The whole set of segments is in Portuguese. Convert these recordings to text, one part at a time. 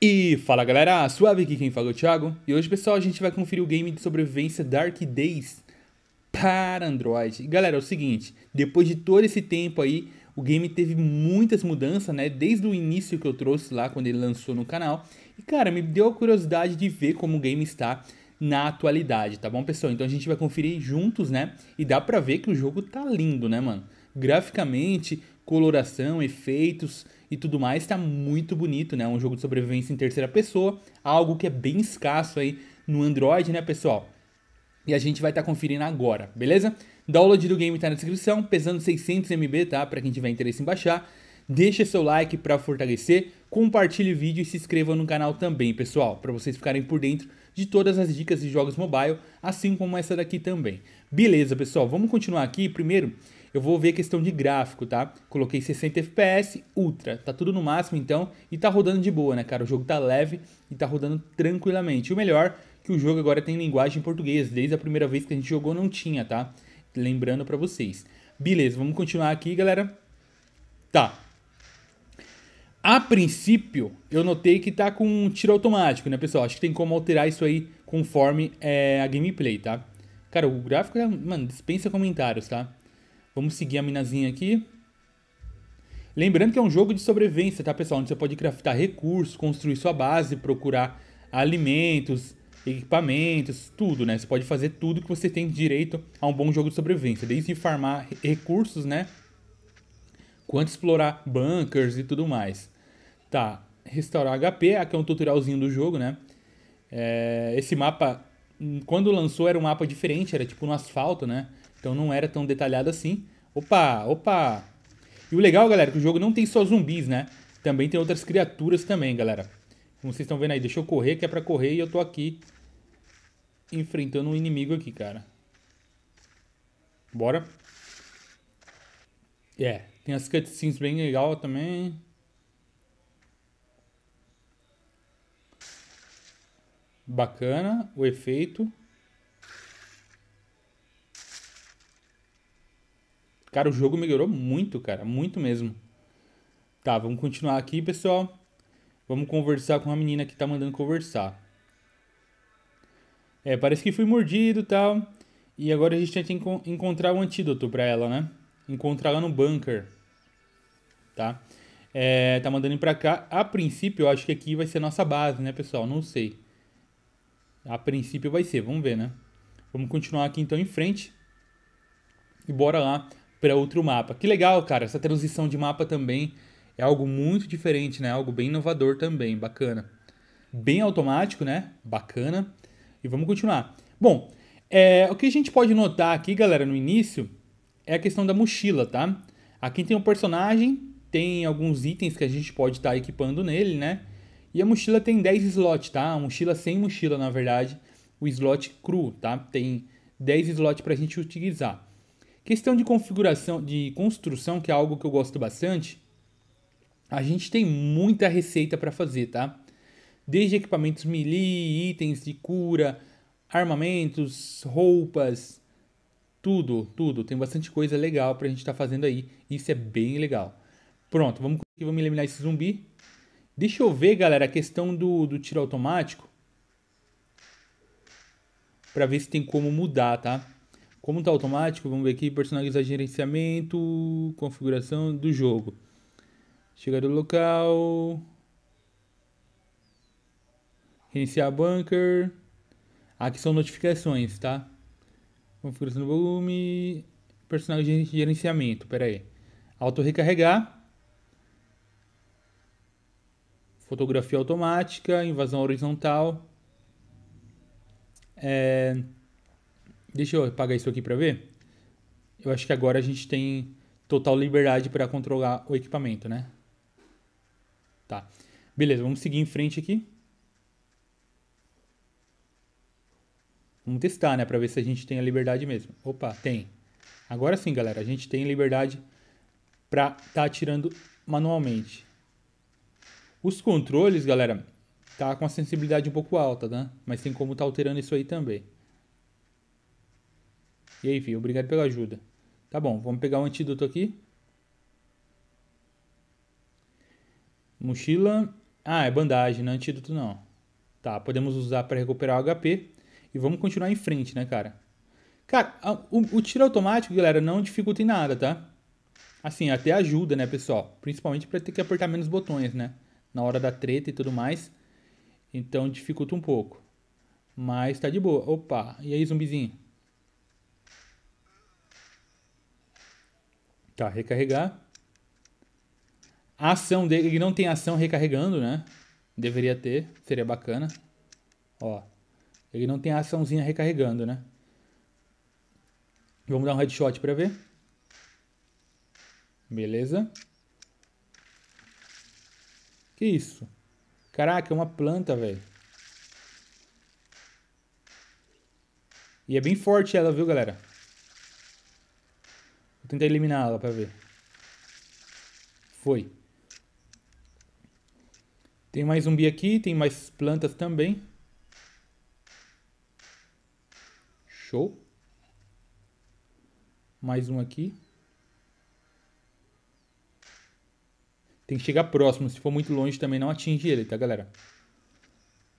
E fala galera, suave aqui quem fala é o Thiago. E hoje, pessoal, a gente vai conferir o game de sobrevivência Dark Days para Android. Galera, é o seguinte, depois de todo esse tempo aí, o game teve muitas mudanças, né? Desde o início que eu trouxe lá, quando ele lançou no canal. E, cara, me deu a curiosidade de ver como o game está na atualidade, tá bom, pessoal? Então a gente vai conferir juntos, né? E dá pra ver que o jogo tá lindo, né, mano? Graficamente, coloração, efeitos e tudo mais, tá muito bonito, né? Um jogo de sobrevivência em terceira pessoa, algo que é bem escasso aí no Android, né, pessoal? E a gente vai estar tá conferindo agora, beleza? Download do game tá na descrição, pesando 600 MB, tá? Para quem tiver interesse em baixar. Deixa seu like para fortalecer, compartilhe o vídeo e se inscreva no canal também, pessoal, para vocês ficarem por dentro de todas as dicas de jogos mobile, assim como essa daqui também. Beleza, pessoal, vamos continuar aqui. Primeiro, eu vou ver a questão de gráfico, tá? Coloquei 60 FPS, ultra, tá tudo no máximo então, e tá rodando de boa, né, cara? O jogo tá leve e tá rodando tranquilamente. E o melhor, que o jogo agora tem linguagem em português, desde a primeira vez que a gente jogou não tinha, tá? Lembrando para vocês. Beleza, vamos continuar aqui, galera. Tá. A princípio, eu notei que tá com um tiro automático, né, pessoal? Acho que tem como alterar isso aí conforme é, a gameplay, tá? Cara, o gráfico, tá, mano, dispensa comentários, tá? Vamos seguir a minazinha aqui. Lembrando que é um jogo de sobrevivência, tá, pessoal? Onde você pode craftar recursos, construir sua base, procurar alimentos, equipamentos, tudo, né? Você pode fazer tudo que você tem direito a um bom jogo de sobrevivência. Desde farmar recursos, né? Quanto explorar bunkers e tudo mais. Tá, restaurar HP, aqui é um tutorialzinho do jogo, né? É, esse mapa, quando lançou, era um mapa diferente, era tipo no asfalto, né? Então não era tão detalhado assim. Opa, opa. E o legal, galera, é que o jogo não tem só zumbis, né? Também tem outras criaturas também, galera. Como vocês estão vendo aí, deixa eu correr, que é pra correr e eu tô aqui enfrentando um inimigo aqui, cara. Bora. É, yeah, tem as cutscenes bem legal também. Bacana o efeito. Cara, o jogo melhorou muito, cara. Muito mesmo. Tá, vamos continuar aqui, pessoal. Vamos conversar com a menina que tá mandando conversar. É, parece que fui mordido e tal. E agora a gente tem que enco encontrar o um antídoto pra ela, né? Encontrar lá no bunker. Tá? É, tá mandando ir pra cá. A princípio, eu acho que aqui vai ser a nossa base, né, pessoal? Não sei. A princípio vai ser, vamos ver, né? Vamos continuar aqui então em frente. E bora lá para outro mapa. Que legal, cara, essa transição de mapa também é algo muito diferente, né? Algo bem inovador também, bacana. Bem automático, né? Bacana. E vamos continuar. Bom, é, o que a gente pode notar aqui, galera, no início, é a questão da mochila, tá? Aqui tem o um personagem, tem alguns itens que a gente pode estar tá equipando nele, né? E a mochila tem 10 slots, tá? A mochila sem mochila, na verdade, o slot cru, tá? Tem 10 slots para a gente utilizar. Questão de configuração, de construção, que é algo que eu gosto bastante, a gente tem muita receita para fazer, tá? Desde equipamentos melee, itens de cura, armamentos, roupas, tudo, tudo. Tem bastante coisa legal pra gente estar tá fazendo aí. Isso é bem legal. Pronto, vamos vamos eliminar esse zumbi. Deixa eu ver, galera, a questão do, do tiro automático. Pra ver se tem como mudar, tá? Como está automático, vamos ver aqui, personalizar gerenciamento, configuração do jogo. Chegar do local. Reiniciar bunker. Aqui são notificações, tá? Configuração do volume. de gerenciamento, pera aí. Auto recarregar. Fotografia automática, invasão horizontal. É, Deixa eu apagar isso aqui para ver. Eu acho que agora a gente tem total liberdade para controlar o equipamento, né? Tá. Beleza, vamos seguir em frente aqui. Vamos testar, né, para ver se a gente tem a liberdade mesmo. Opa, tem. Agora sim, galera, a gente tem liberdade para tá atirando manualmente. Os controles, galera, tá com a sensibilidade um pouco alta, né? Mas tem como tá alterando isso aí também. E aí, filho, obrigado pela ajuda. Tá bom, vamos pegar o um antídoto aqui. Mochila. Ah, é bandagem, não é antídoto não. Tá, podemos usar para recuperar o HP. E vamos continuar em frente, né, cara? Cara, o, o tiro automático, galera, não dificulta em nada, tá? Assim, até ajuda, né, pessoal? Principalmente para ter que apertar menos botões, né? Na hora da treta e tudo mais. Então dificulta um pouco. Mas tá de boa. Opa, e aí, zumbizinho? Tá, recarregar. A ação dele, ele não tem ação recarregando, né? Deveria ter, seria bacana. Ó, ele não tem a açãozinha recarregando, né? Vamos dar um headshot pra ver. Beleza. Que isso? Caraca, é uma planta, velho. E é bem forte ela, viu, galera? Vou tentar eliminar ela pra ver. Foi. Tem mais zumbi aqui, tem mais plantas também. Show. Mais um aqui. Tem que chegar próximo. Se for muito longe também não atinge ele, tá, galera?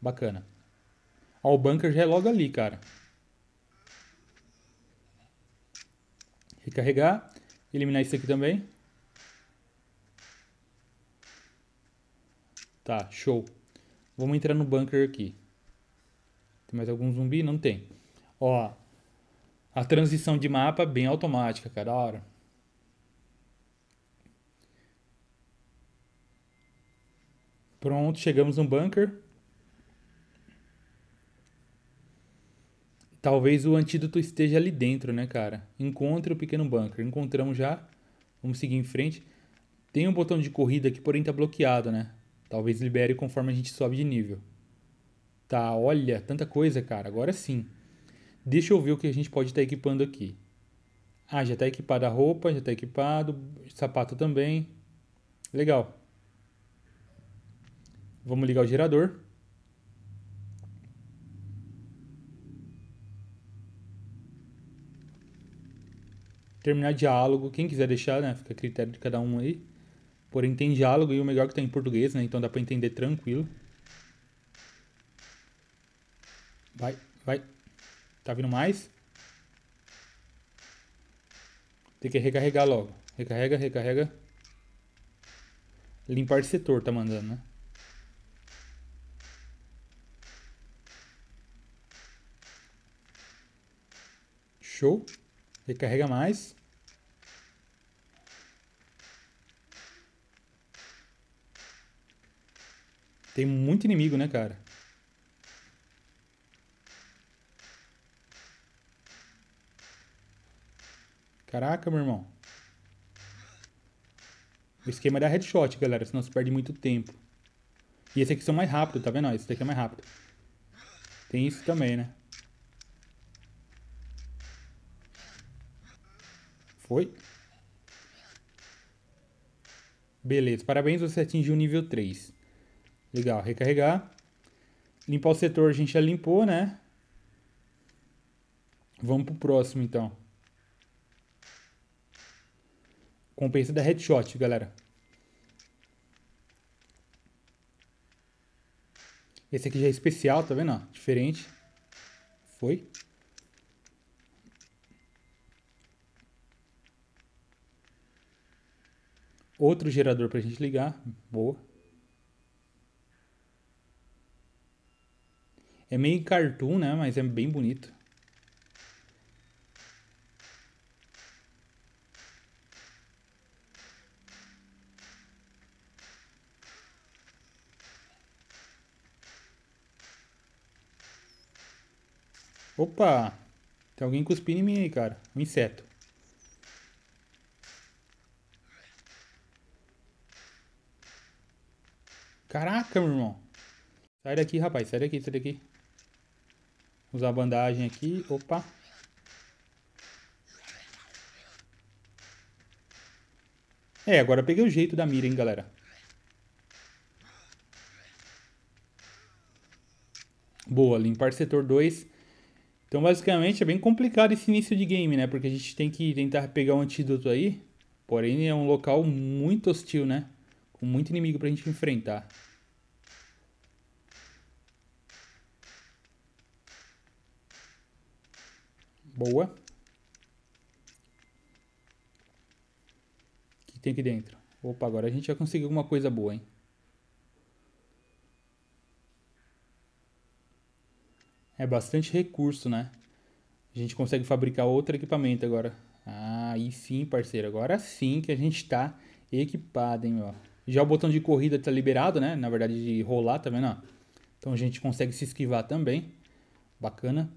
Bacana. Ó, o bunker já é logo ali, cara. recarregar, eliminar isso aqui também. Tá, show. Vamos entrar no bunker aqui. Tem mais algum zumbi? Não tem. Ó, a transição de mapa bem automática, cara, hora. Pronto, chegamos no bunker. talvez o antídoto esteja ali dentro, né, cara? Encontre o pequeno bunker. Encontramos já. Vamos seguir em frente. Tem um botão de corrida que porém tá bloqueado, né? Talvez libere conforme a gente sobe de nível. Tá, olha, tanta coisa, cara. Agora sim. Deixa eu ver o que a gente pode estar tá equipando aqui. Ah, já está equipada a roupa, já está equipado, sapato também. Legal. Vamos ligar o gerador. terminar diálogo. Quem quiser deixar, né? Fica a critério de cada um aí. Porém, tem diálogo e o melhor que tá em português, né? Então dá para entender tranquilo. Vai, vai. Tá vindo mais? Tem que recarregar logo. Recarrega, recarrega. Limpar setor tá mandando, né? Show carrega mais. Tem muito inimigo, né, cara? Caraca, meu irmão. O esquema é dar headshot, galera, senão se perde muito tempo. E esse aqui são mais rápido, tá vendo? Esse daqui é mais rápido. Tem isso também, né? Foi? Beleza, parabéns, você atingiu o nível 3. Legal, recarregar. Limpar o setor, a gente já limpou, né? Vamos pro próximo, então. Compensa da headshot, galera. Esse aqui já é especial, tá vendo? Ó, diferente. Foi. Outro gerador para a gente ligar. Boa. É meio cartoon, né? Mas é bem bonito. Opa! Tem alguém cuspindo em mim aí, cara. Um inseto. Caraca, meu irmão. Sai daqui, rapaz. Sai daqui, sai daqui. Usar a bandagem aqui. Opa. É, agora peguei o jeito da mira, hein, galera. Boa, limpar setor 2. Então, basicamente, é bem complicado esse início de game, né? Porque a gente tem que tentar pegar um antídoto aí. Porém, é um local muito hostil, né? com muito inimigo pra gente enfrentar. Boa. O que tem aqui dentro? Opa, agora a gente já conseguiu alguma coisa boa, hein? É bastante recurso, né? A gente consegue fabricar outro equipamento agora. Ah, e sim, parceiro. Agora sim que a gente tá equipado, hein, meu. Já o botão de corrida está liberado, né? Na verdade, de rolar, tá vendo? Então a gente consegue se esquivar também. Bacana.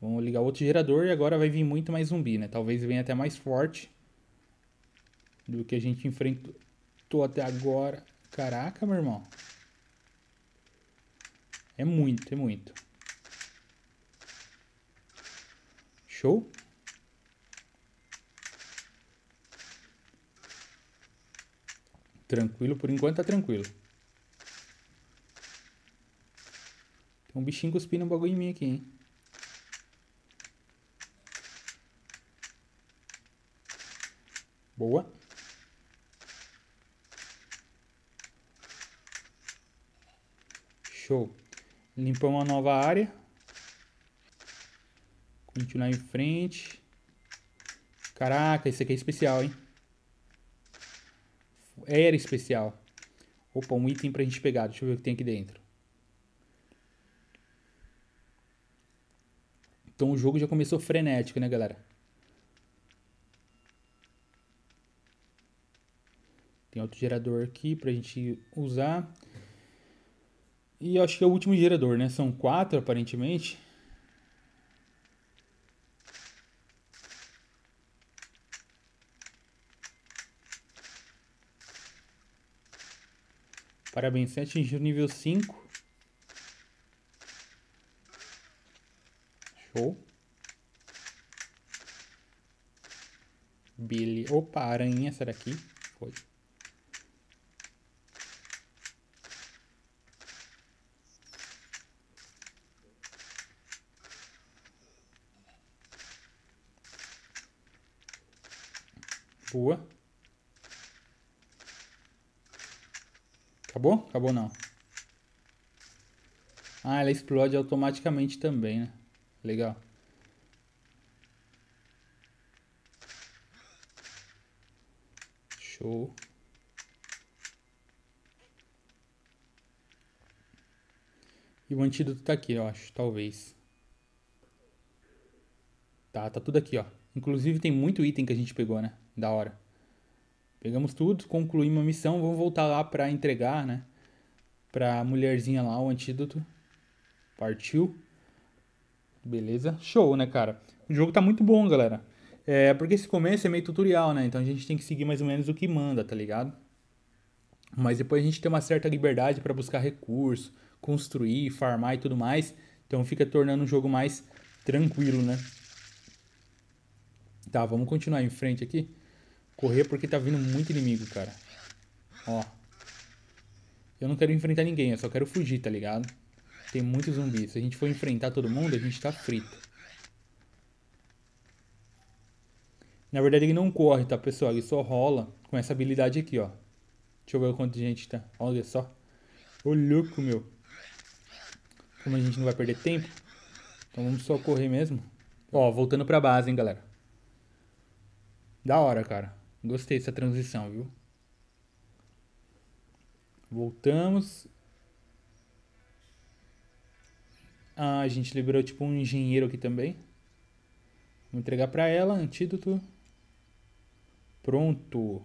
Vamos ligar outro gerador e agora vai vir muito mais zumbi, né? Talvez venha até mais forte do que a gente enfrentou até agora. Caraca, meu irmão. É muito, é muito. Show? Tranquilo, por enquanto tá tranquilo. Tem um bichinho cuspindo um bagulho em mim aqui, hein? Boa. Show. Limpar uma nova área. Continuar em frente. Caraca, esse aqui é especial, hein? Era especial. Opa, um item pra gente pegar. Deixa eu ver o que tem aqui dentro. Então o jogo já começou frenético, né, galera? Tem outro gerador aqui pra gente usar. E eu acho que é o último gerador, né? São quatro, aparentemente. Parabéns, você atingiu o nível 5. Show. Billy. Opa, aranha, será que foi? Boa. Acabou? Acabou não. Ah, ela explode automaticamente também, né? Legal. Show. E o antídoto tá aqui, eu acho, talvez. Tá, tá tudo aqui, ó. Inclusive tem muito item que a gente pegou, né? Da hora. Pegamos tudo, concluímos a missão, vamos voltar lá para entregar, né? Pra mulherzinha lá o antídoto. Partiu. Beleza. Show, né, cara? O jogo tá muito bom, galera. É, porque esse começo é meio tutorial, né? Então a gente tem que seguir mais ou menos o que manda, tá ligado? Mas depois a gente tem uma certa liberdade para buscar recurso, construir, farmar e tudo mais. Então fica tornando o jogo mais tranquilo, né? Tá, vamos continuar em frente aqui. Correr porque tá vindo muito inimigo, cara. Ó. Eu não quero enfrentar ninguém, eu só quero fugir, tá ligado? Tem muitos zumbis Se a gente for enfrentar todo mundo, a gente tá frito. Na verdade, ele não corre, tá, pessoal? Ele só rola com essa habilidade aqui, ó. Deixa eu ver o quanto gente tá. Olha só. Ô, louco, meu. Como a gente não vai perder tempo, então vamos só correr mesmo. Ó, voltando pra base, hein, galera. Da hora, cara. Gostei dessa transição, viu? Voltamos. Ah, a gente liberou tipo um engenheiro aqui também. Vou entregar pra ela, antídoto. Pronto.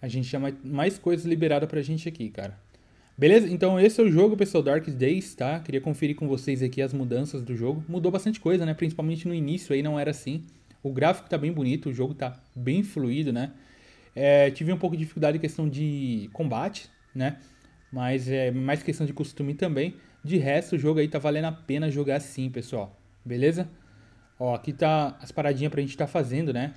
A gente tinha mais coisas liberadas pra gente aqui, cara. Beleza? Então esse é o jogo, pessoal, Dark Days, tá? Queria conferir com vocês aqui as mudanças do jogo. Mudou bastante coisa, né? Principalmente no início aí não era assim. O gráfico tá bem bonito, o jogo tá bem fluido, né? É, tive um pouco de dificuldade em questão de combate, né? Mas é mais questão de costume também. De resto, o jogo aí tá valendo a pena jogar sim, pessoal. Beleza? Ó, aqui tá as paradinhas pra gente tá fazendo, né?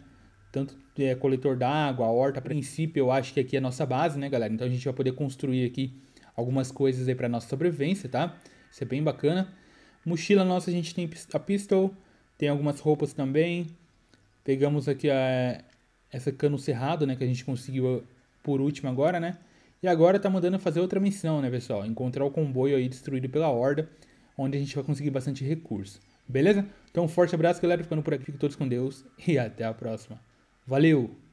Tanto é, coletor d'água, horta, a princípio eu acho que aqui é a nossa base, né, galera? Então a gente vai poder construir aqui algumas coisas aí para nossa sobrevivência, tá? Isso é bem bacana. Mochila nossa, a gente tem a pistol, tem algumas roupas também. Pegamos aqui a, essa cano cerrado, né, que a gente conseguiu ah, por último agora, né? E agora tá mandando fazer outra missão, né, pessoal? Encontrar o comboio aí destruído pela Horda, onde a gente vai conseguir bastante recurso. Beleza? Então, um forte abraço, galera. Ficando por aqui, fiquem todos com Deus e até a próxima. Valeu!